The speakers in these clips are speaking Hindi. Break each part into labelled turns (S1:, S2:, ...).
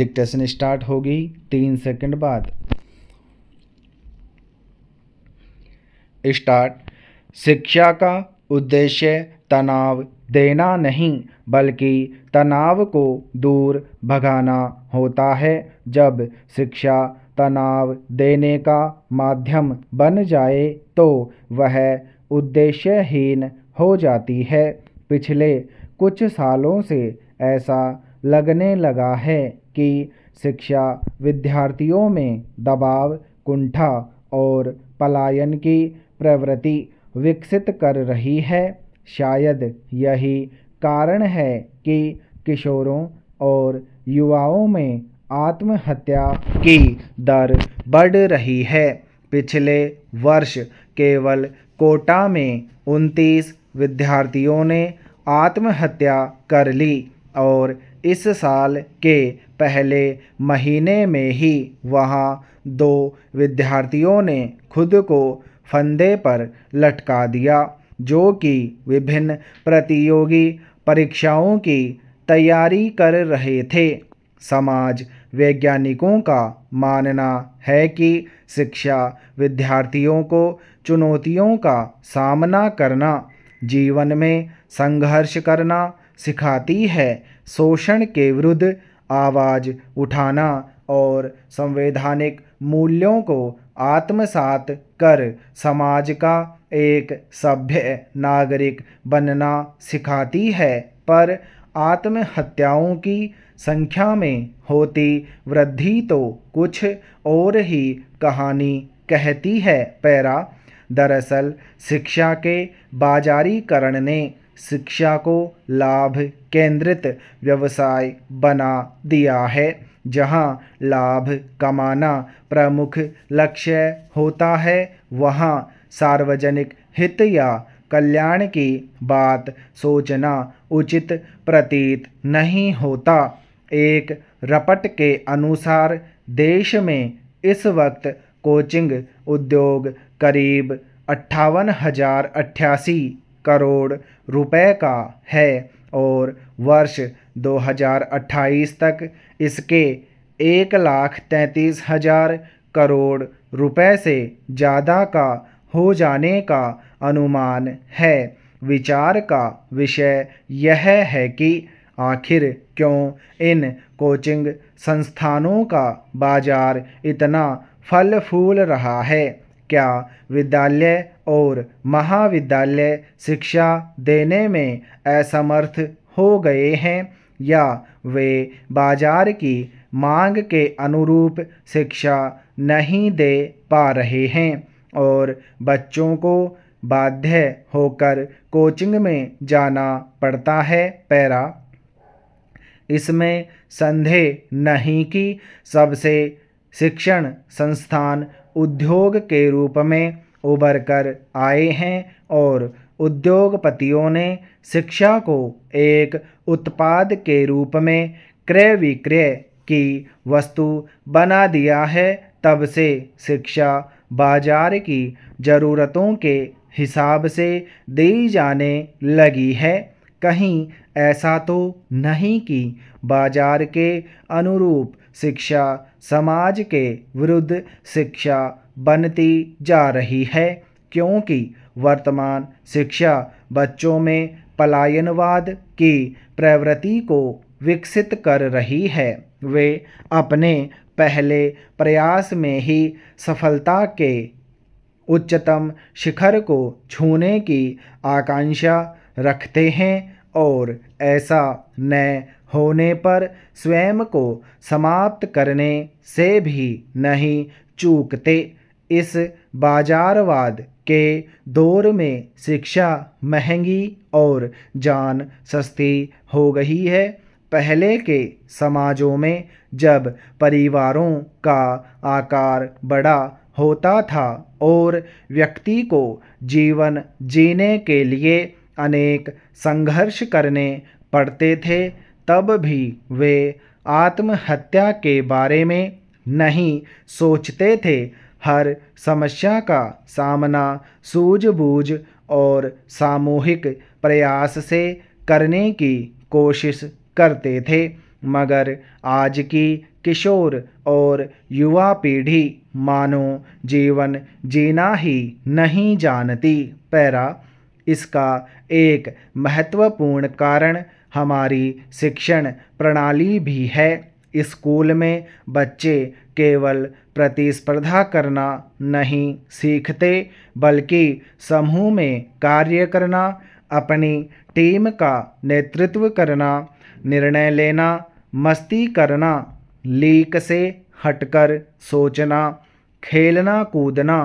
S1: डिक्टेशन स्टार्ट होगी तीन सेकंड बाद स्टार्ट शिक्षा का उद्देश्य तनाव देना नहीं बल्कि तनाव को दूर भगाना होता है जब शिक्षा तनाव देने का माध्यम बन जाए तो वह उद्देश्यहीन हो जाती है पिछले कुछ सालों से ऐसा लगने लगा है कि शिक्षा विद्यार्थियों में दबाव कुंठा और पलायन की प्रवृत्ति विकसित कर रही है शायद यही कारण है कि किशोरों और युवाओं में आत्महत्या की दर बढ़ रही है पिछले वर्ष केवल कोटा में उनतीस विद्यार्थियों ने आत्महत्या कर ली और इस साल के पहले महीने में ही वहाँ दो विद्यार्थियों ने खुद को फंदे पर लटका दिया जो कि विभिन्न प्रतियोगी परीक्षाओं की तैयारी कर रहे थे समाज वैज्ञानिकों का मानना है कि शिक्षा विद्यार्थियों को चुनौतियों का सामना करना जीवन में संघर्ष करना सिखाती है शोषण के विरुद्ध आवाज़ उठाना और संवैधानिक मूल्यों को आत्मसात कर समाज का एक सभ्य नागरिक बनना सिखाती है पर आत्महत्याओं की संख्या में होती वृद्धि तो कुछ और ही कहानी कहती है पैरा दरअसल शिक्षा के बाजारीकरण ने शिक्षा को लाभ केंद्रित व्यवसाय बना दिया है जहाँ लाभ कमाना प्रमुख लक्ष्य होता है वहाँ सार्वजनिक हित या कल्याण की बात सोचना उचित प्रतीत नहीं होता एक रपट के अनुसार देश में इस वक्त कोचिंग उद्योग करीब अट्ठावन हज़ार अट्ठासी करोड़ रुपए का है और वर्ष 2028 तक इसके एक लाख तैंतीस हजार करोड़ रुपए से ज़्यादा का हो जाने का अनुमान है विचार का विषय यह है कि आखिर क्यों इन कोचिंग संस्थानों का बाज़ार इतना फल फूल रहा है क्या विद्यालय और महाविद्यालय शिक्षा देने में असमर्थ हो गए हैं या वे बाजार की मांग के अनुरूप शिक्षा नहीं दे पा रहे हैं और बच्चों को बाध्य होकर कोचिंग में जाना पड़ता है पैरा इसमें संदेह नहीं कि सबसे शिक्षण संस्थान उद्योग के रूप में उभर कर आए हैं और उद्योगपतियों ने शिक्षा को एक उत्पाद के रूप में क्रय विक्रय की वस्तु बना दिया है तब से शिक्षा बाजार की ज़रूरतों के हिसाब से दी जाने लगी है कहीं ऐसा तो नहीं कि बाजार के अनुरूप शिक्षा समाज के विरुद्ध शिक्षा बनती जा रही है क्योंकि वर्तमान शिक्षा बच्चों में पलायनवाद की प्रवृत्ति को विकसित कर रही है वे अपने पहले प्रयास में ही सफलता के उच्चतम शिखर को छूने की आकांक्षा रखते हैं और ऐसा न होने पर स्वयं को समाप्त करने से भी नहीं चूकते इस बाजारवाद के दौर में शिक्षा महंगी और जान सस्ती हो गई है पहले के समाजों में जब परिवारों का आकार बड़ा होता था और व्यक्ति को जीवन जीने के लिए अनेक संघर्ष करने पड़ते थे तब भी वे आत्महत्या के बारे में नहीं सोचते थे हर समस्या का सामना सूझबूझ और सामूहिक प्रयास से करने की कोशिश करते थे मगर आज की किशोर और युवा पीढ़ी मानो जीवन जीना ही नहीं जानती पैरा इसका एक महत्वपूर्ण कारण हमारी शिक्षण प्रणाली भी है स्कूल में बच्चे केवल प्रतिस्पर्धा करना नहीं सीखते बल्कि समूह में कार्य करना अपनी टीम का नेतृत्व करना निर्णय लेना मस्ती करना लीक से हटकर सोचना खेलना कूदना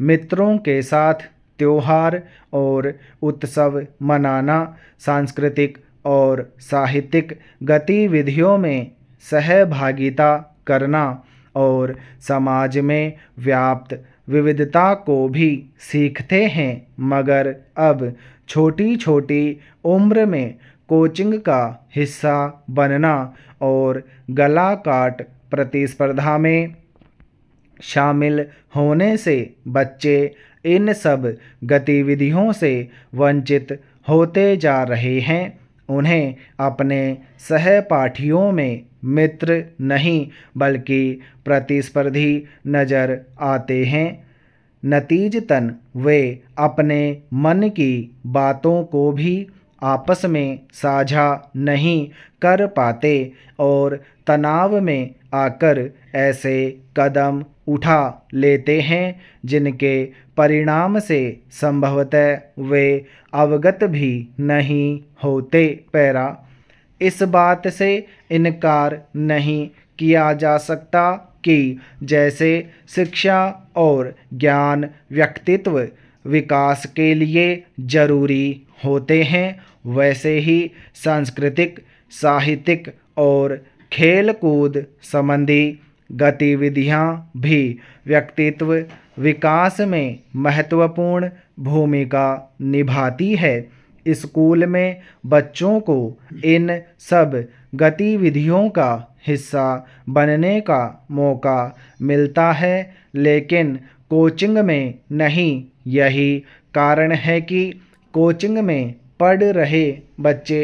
S1: मित्रों के साथ त्यौहार और उत्सव मनाना सांस्कृतिक और साहित्यिक गतिविधियों में सहभागिता करना और समाज में व्याप्त विविधता को भी सीखते हैं मगर अब छोटी छोटी उम्र में कोचिंग का हिस्सा बनना और गला काट प्रतिस्पर्धा में शामिल होने से बच्चे इन सब गतिविधियों से वंचित होते जा रहे हैं उन्हें अपने सहपाठियों में मित्र नहीं बल्कि प्रतिस्पर्धी नज़र आते हैं नतीजतन वे अपने मन की बातों को भी आपस में साझा नहीं कर पाते और तनाव में आकर ऐसे कदम उठा लेते हैं जिनके परिणाम से संभवतः वे अवगत भी नहीं होते पैरा इस बात से इनकार नहीं किया जा सकता कि जैसे शिक्षा और ज्ञान व्यक्तित्व विकास के लिए ज़रूरी होते हैं वैसे ही सांस्कृतिक साहित्यिक और खेल कूद संबंधी गतिविधियाँ भी व्यक्तित्व विकास में महत्वपूर्ण भूमिका निभाती है स्कूल में बच्चों को इन सब गतिविधियों का हिस्सा बनने का मौका मिलता है लेकिन कोचिंग में नहीं यही कारण है कि कोचिंग में पढ़ रहे बच्चे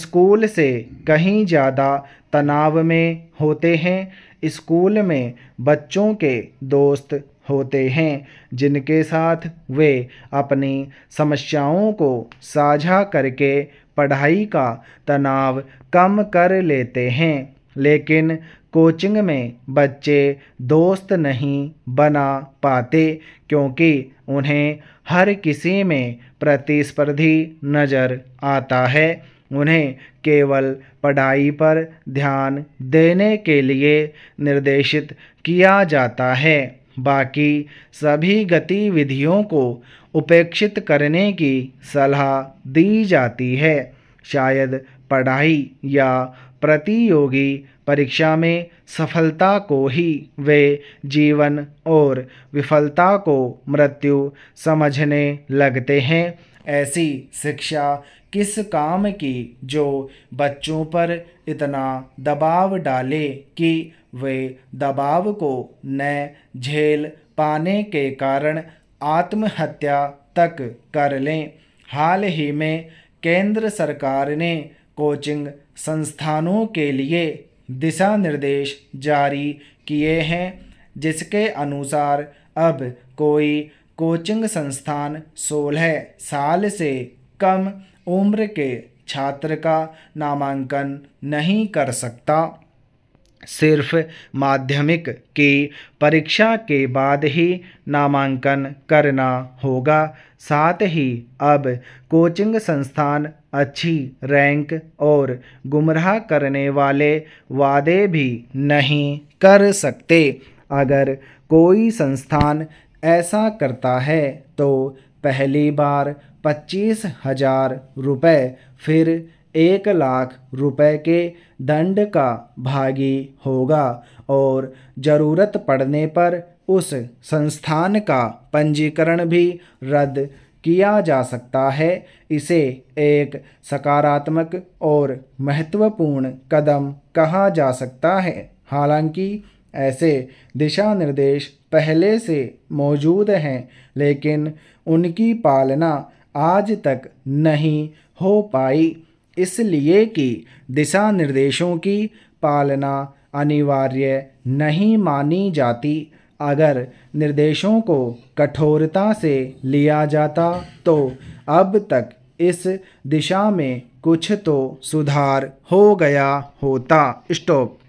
S1: स्कूल से कहीं ज़्यादा तनाव में होते हैं स्कूल में बच्चों के दोस्त होते हैं जिनके साथ वे अपनी समस्याओं को साझा करके पढ़ाई का तनाव कम कर लेते हैं लेकिन कोचिंग में बच्चे दोस्त नहीं बना पाते क्योंकि उन्हें हर किसी में प्रतिस्पर्धी नज़र आता है उन्हें केवल पढ़ाई पर ध्यान देने के लिए निर्देशित किया जाता है बाकी सभी गतिविधियों को उपेक्षित करने की सलाह दी जाती है शायद पढ़ाई या प्रतियोगी परीक्षा में सफलता को ही वे जीवन और विफलता को मृत्यु समझने लगते हैं ऐसी शिक्षा किस काम की जो बच्चों पर इतना दबाव डाले कि वे दबाव को न झेल पाने के कारण आत्महत्या तक कर लें हाल ही में केंद्र सरकार ने कोचिंग संस्थानों के लिए दिशा निर्देश जारी किए हैं जिसके अनुसार अब कोई कोचिंग संस्थान 16 साल से कम उम्र के छात्र का नामांकन नहीं कर सकता सिर्फ माध्यमिक की परीक्षा के बाद ही नामांकन करना होगा साथ ही अब कोचिंग संस्थान अच्छी रैंक और गुमराह करने वाले वादे भी नहीं कर सकते अगर कोई संस्थान ऐसा करता है तो पहली बार पच्चीस हजार रुपये फिर एक लाख रुपए के दंड का भागी होगा और ज़रूरत पड़ने पर उस संस्थान का पंजीकरण भी रद्द किया जा सकता है इसे एक सकारात्मक और महत्वपूर्ण कदम कहा जा सकता है हालांकि ऐसे दिशा निर्देश पहले से मौजूद हैं लेकिन उनकी पालना आज तक नहीं हो पाई इसलिए कि दिशा निर्देशों की पालना अनिवार्य नहीं मानी जाती अगर निर्देशों को कठोरता से लिया जाता तो अब तक इस दिशा में कुछ तो सुधार हो गया होता स्टॉप